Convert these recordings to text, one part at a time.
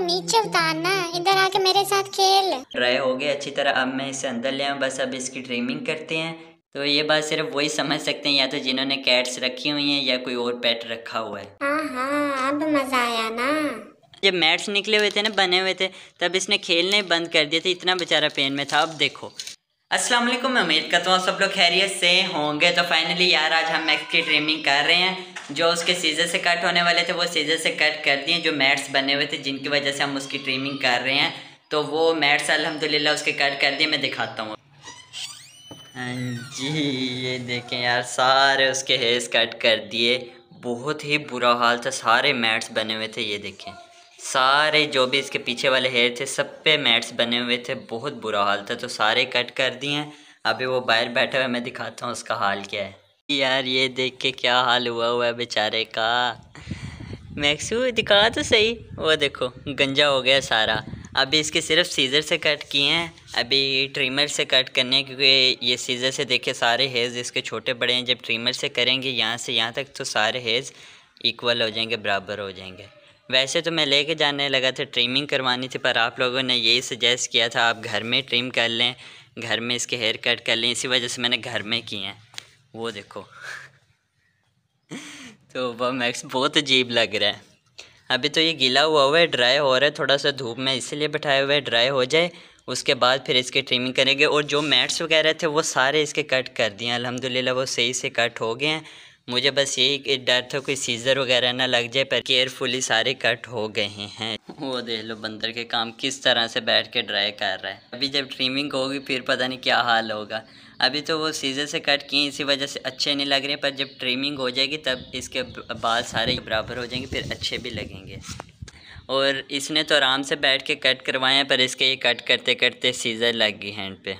नीचे उतारना इधर आके मेरे साथ खेल ट्राई हो गया अच्छी तरह अब मैं इसे अंदर ले बस अब इसकी ट्रिमिंग करते हैं तो ये बात सिर्फ वही समझ सकते हैं या तो जिन्होंने कैट्स रखी हुई हैं या कोई और पेट रखा हुआ है हाँ, हाँ, अब मजा आया ना जब मैट्स निकले हुए थे ना बने हुए थे तब इसने खेलने बंद कर दिए थे इतना बेचारा पेन में था अब देखो अस्सलाम वालेकुम मैं उम्मीद करता हूँ सब लोग खैरियत से होंगे तो फाइनली यार आज हम मैक्स की ट्रेनिंग कर रहे हैं जो उसके सीजर से कट होने वाले थे वो सीजर से कट कर दिए जो मैट्स बने हुए थे जिनकी वजह से हम उसकी ट्रिमिंग कर रहे हैं तो वो मैट्स अलहमदिल्ला उसके कट कर दिए मैं दिखाता हूँ हाँ जी ये देखें यार सारे उसके हेयर्स कट कर दिए बहुत ही बुरा हाल था सारे मैट्स बने हुए थे ये देखें सारे जो भी इसके पीछे वाले हेयर थे सब पे मैट्स बने हुए थे बहुत बुरा हाल था तो सारे कट कर दिए अभी वो बाहर बैठे हुए मैं दिखाता हूँ उसका हाल क्या है यार ये देख के क्या हाल हुआ हुआ है बेचारे का मैक्सू दिखा तो सही वो देखो गंजा हो गया सारा अभी इसके सिर्फ सीज़र से कट किए हैं अभी ट्रिमर से कट करने हैं क्योंकि ये सीज़र से देखे सारे हेज़ इसके छोटे बड़े हैं जब ट्रिमर से करेंगे यहाँ से यहाँ तक तो सारे हेज़ इक्वल हो जाएंगे बराबर हो जाएंगे वैसे तो मैं लेके जाने लगा था ट्रिमिंग करवानी थी पर आप लोगों ने यही सजेस्ट किया था आप घर में ट्रिम कर लें घर में इसके हेयर कट कर लें इसी वजह से मैंने घर में किए हैं वो देखो तो वह मैक्स बहुत अजीब लग रहा है अभी तो ये गीला हुआ हुआ है ड्राई हो रहा है थोड़ा सा धूप में इसीलिए बैठाया हुआ है ड्राई हो जाए उसके बाद फिर इसकी ट्रिमिंग करेंगे और जो मैट्स वगैरह थे वो सारे इसके कट कर दिए अलहमदिल्ला वो सही से कट हो गए हैं मुझे बस यही डर था तो कोई सीज़र वगैरह ना लग जाए पर केयरफुली सारे कट हो गए हैं वो देख लो बंदर के काम किस तरह से बैठ के ड्राई कर रहा है अभी जब ट्रिमिंग होगी फिर पता नहीं क्या हाल होगा अभी तो वो सीज़र से कट किए इसी वजह से अच्छे नहीं लग रहे पर जब ट्रिमिंग हो जाएगी तब इसके बाल सारे बराबर हो जाएंगे फिर अच्छे भी लगेंगे और इसने तो आराम से बैठ के कट करवाए हैं पर इसके ये कट करते करते सीज़र लग गई हैंड पे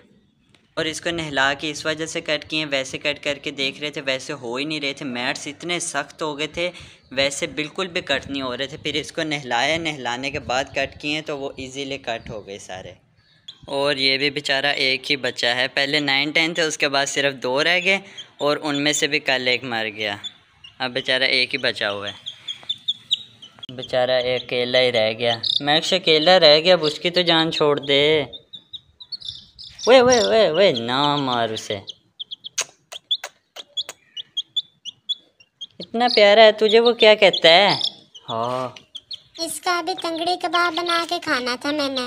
और इसको नहला के इस वजह से कट किए वैसे कट करके देख रहे थे वैसे हो ही नहीं रहे थे मैट्स इतने सख्त हो गए थे वैसे बिल्कुल भी कट नहीं हो रहे थे फिर इसको नहलाया नहलाने के बाद कट किए तो वो इजीली कट हो गए सारे और ये भी बेचारा एक ही बच्चा है पहले नाइन टेन थे उसके बाद सिर्फ दो रह गए और उनमें से भी कल एक मर गया अब बेचारा एक ही बचा हुआ है बेचारा अकेला ही रह गया मैक्स अकेला रह गया अब उसकी तो जान छोड़ दे वे वे वे वे ना मार उसे इतना प्यारा है तुझे वो क्या कहता है हाँ इसका अभी तंगड़ी कबाब बना के खाना था मैंने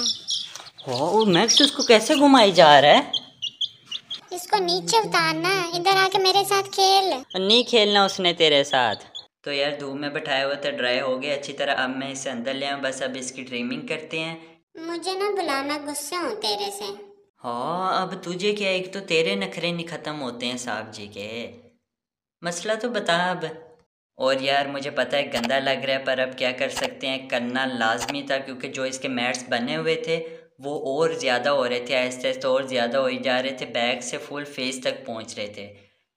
ओ मैक्स उसको कैसे घुमाई जा रहा है इसको नीचे उतारना इधर आके मेरे साथ खेल नहीं खेलना उसने तेरे साथ तो यार धूप में बैठाया हुआ था तो ड्राई हो गया अच्छी तरह अब मैं इसे अंदर ले आऊँ बस अब इसकी ट्रिमिंग करते हैं मुझे ना बुलाना गुस्सा हूँ तेरे से हाँ अब तुझे क्या एक तो तेरे नखरे नहीं ख़त्म होते हैं साहब जी के मसला तो बता अब और यार मुझे पता है गंदा लग रहा है पर अब क्या कर सकते हैं करना लाजमी था क्योंकि जो इसके मैट्स बने हुए थे वो और ज़्यादा हो रहे थे आहिस्ते आहिस्ते तो और ज़्यादा हो जा रहे थे बैग से फुल फेस तक पहुँच रहे थे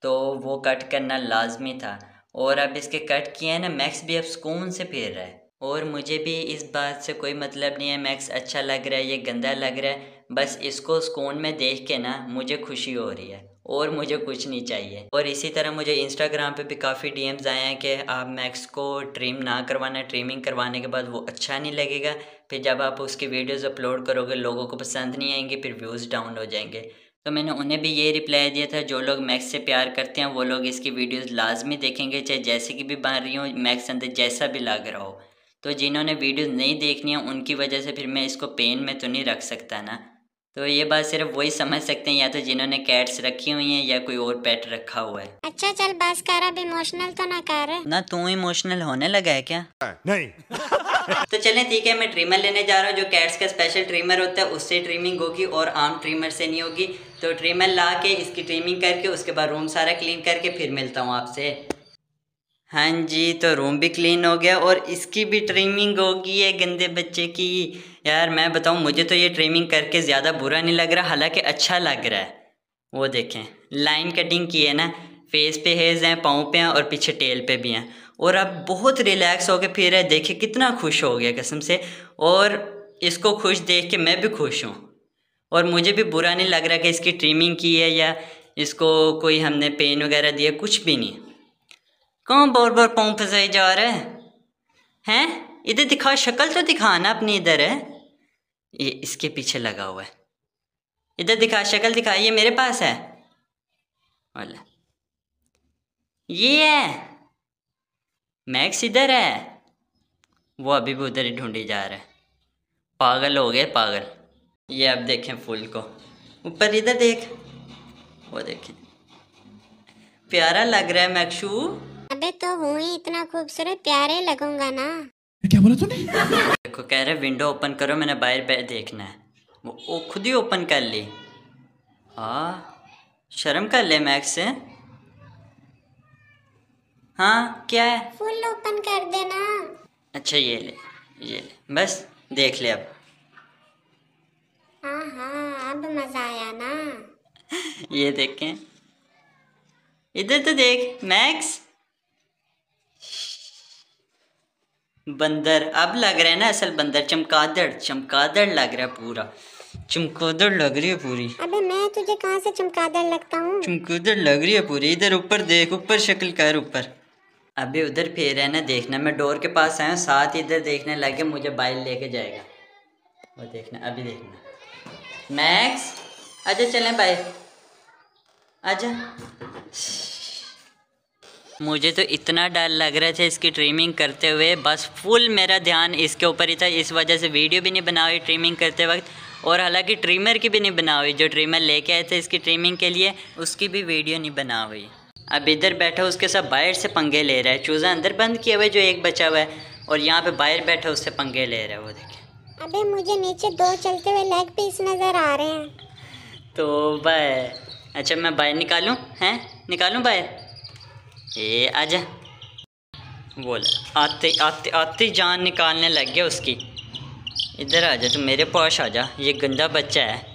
तो वो कट करना लाजमी था और अब इसके कट किए हैं ना मैक्स भी अब सुकून से फिर रहा है और मुझे भी इस बात से कोई मतलब नहीं है मैक्स अच्छा लग रहा है ये गंदा लग रहा है बस इसको स्कोन में देख के ना मुझे खुशी हो रही है और मुझे कुछ नहीं चाहिए और इसी तरह मुझे इंस्टाग्राम पे भी काफ़ी डीएम्स आए हैं कि आप मैक्स को ट्रिम ना करवाना ट्रिमिंग करवाने के बाद वो अच्छा नहीं लगेगा फिर जब आप उसकी वीडियोस अपलोड करोगे लोगों को पसंद नहीं आएंगे फिर व्यूज़ डाउन हो जाएंगे तो मैंने उन्हें भी ये रिप्लाई दिया था जो लोग मैक्स से प्यार करते हैं वो लोग इसकी वीडियोज़ लाजमी देखेंगे चाहे जैसे की भी बन रही हो मैक्स अंदर जैसा भी लग रहा हो तो जिन्होंने वीडियोज़ नहीं देखनी है उनकी वजह से फिर मैं इसको पेन में तो नहीं रख सकता ना तो ये बात सिर्फ वही समझ सकते हैं या तो जिन्होंने कैट्स रखी हुई हैं या कोई और पेट रखा हुआ है अच्छा चल बस कर अब इमोशनल तो ना कर ना तू इमोशनल होने लगा है क्या नहीं तो चले ठीक है मैं ट्रिमर लेने जा रहा हूँ जो कैट्स का स्पेशल ट्रिमर होता है उससे ट्रिमिंग होगी और आम ट्रिमर से नहीं होगी तो ट्रिमर ला के इसकी ट्रिमिंग करके उसके बाद रूम सारा क्लीन करके फिर मिलता हूँ आपसे हाँ जी तो रूम भी क्लीन हो गया और इसकी भी ट्रिमिंग होगी है गंदे बच्चे की यार मैं बताऊँ मुझे तो ये ट्रिमिंग करके ज़्यादा बुरा नहीं लग रहा हालांकि अच्छा लग रहा है वो देखें लाइन कटिंग की है ना फेस पे हेज हैं पाँव पे हैं और पीछे टेल पे भी हैं और अब बहुत रिलैक्स होकर फिर है देखे कितना खुश हो गया कसम से और इसको खुश देख के मैं भी खुश हूँ और मुझे भी बुरा नहीं लग रहा कि इसकी ट्रिमिंग की है या इसको कोई हमने पेन वगैरह दिया कुछ भी नहीं कौन बार बार पाँव फंसाई जा रहा है हैं इधर दिखा शक्ल तो दिखाना अपनी इधर है ये इसके पीछे लगा हुआ है इधर दिखा शक्ल दिखा ये मेरे पास है वाला ये है मैक्स इधर है वो अभी भी उधर ही ढूंढी जा रहा है पागल हो गए पागल ये अब देखें फूल को ऊपर इधर देख वो देखे प्यारा लग रहा है मैक्सू अबे तो हूँ ही इतना खूबसूरत प्यारे लगूंगा ना क्या बोला तूने देखो कह रहे विंडो ओपन करो मैंने बाहर बाहर देखना है वो, वो खुद ही ओपन कर ली हाँ शर्म कर ले मैक्स से हाँ क्या है फुल ओपन कर देना अच्छा ये ले ये ले बस देख ले अब हाँ हाँ अब मजा आया ना ये देखें इधर तो देख मैक्स बंदर अब लग रहा है ना असल बंदर चमकादड़ चमकादड़ लग रहा है पूरा चमकादड़ लग रही है पूरी अबे मैं तुझे कहाँ से चमकादड़ लगता हूँ चमकादड़ लग रही है पूरी इधर ऊपर देख ऊपर शक्ल कर ऊपर अबे उधर फिर है ना देखना मैं डोर के पास आया साथ इधर देखने लगे मुझे बाइल लेके जाएगा वो देखना अभी देखना मैक्स अच्छा चले बाइल अच्छा मुझे तो इतना डर लग रहा था इसकी ट्रिमिंग करते हुए बस फुल मेरा ध्यान इसके ऊपर ही था इस वजह से वीडियो भी नहीं बना हुई ट्रिमिंग करते वक्त और हालांकि ट्रिमर की भी नहीं बना हुई जो ट्रिमर लेके आए थे इसकी ट्रिमिंग के लिए उसकी भी वीडियो नहीं बना हुई अब इधर बैठा उसके साथ बाहर से पंगे ले रहा है चूज़ा अंदर बंद किए हुआ है जो एक बचा हुआ है और यहाँ पे बाहर बैठा उससे पंगे ले रहा है वो देखे अबे मुझे नीचे दो चलते हुए लेग पीस नज़र आ रहे हैं तो बाय अच्छा मैं बाहर निकालू हैं निकालू बाहर ए आज बोल आते आते आते जान निकालने लग गया उसकी इधर आ जा तू मेरे पास आ जा ये गंदा बच्चा है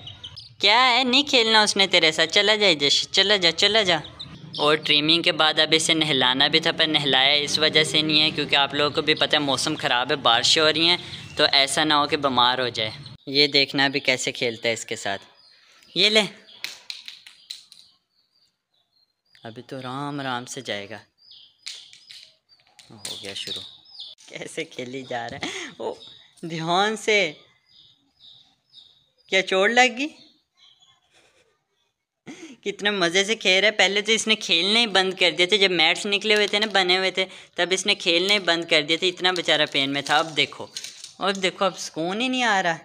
क्या है नहीं खेलना उसने तेरे साथ चला जाए जश चला जा चला जा और ट्रिमिंग के बाद अब इसे नहलाना भी था पर नहलाया इस वजह से नहीं है क्योंकि आप लोगों को भी पता है मौसम ख़राब है बारिशें हो रही हैं तो ऐसा ना हो कि बीमार हो जाए ये देखना भी कैसे खेलता है इसके साथ ये ले अभी तो आराम आराम से जाएगा हो गया शुरू कैसे खेली जा रहा है ओ ध्यान से क्या चोट लग गई कितने मज़े से खेल रहा है पहले तो इसने खेलने ही बंद कर दिए थे जब मैट्स निकले हुए थे ना बने हुए थे तब इसने खेलने ही बंद कर दिए थे इतना बेचारा पेन में था अब देखो अब देखो अब सुकून ही नहीं आ रहा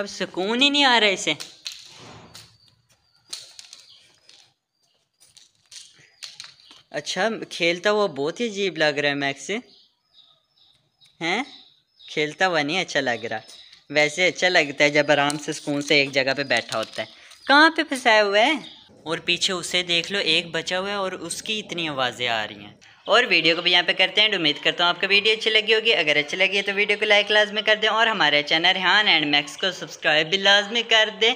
अब सुकून ही नहीं आ रहा इसे अच्छा खेलता हुआ बहुत ही अजीब लग रहा है मैक्स हैं खेलता हुआ नहीं अच्छा लग रहा वैसे अच्छा लगता है जब आराम से सुकून से एक जगह पे बैठा होता है कहाँ पे फंसाया हुआ है और पीछे उसे देख लो एक बचा हुआ है और उसकी इतनी आवाज़ें आ रही हैं और वीडियो को भी यहाँ पे करते हैं उम्मीद करता हूँ आपका वीडियो अच्छी लगी होगी अगर अच्छी लगी है तो वीडियो को लाइक लाजमी कर दें और हमारे चैनल रिहान एंड मैक्स को सब्सक्राइब भी लाजमी कर दें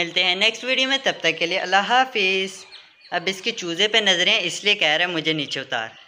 मिलते हैं नेक्स्ट वीडियो में तब तक के लिए अल्लाह हाफिज़ अब इसकी चूज़े पे नज़रें इसलिए कह रहे हैं मुझे नीचे उतार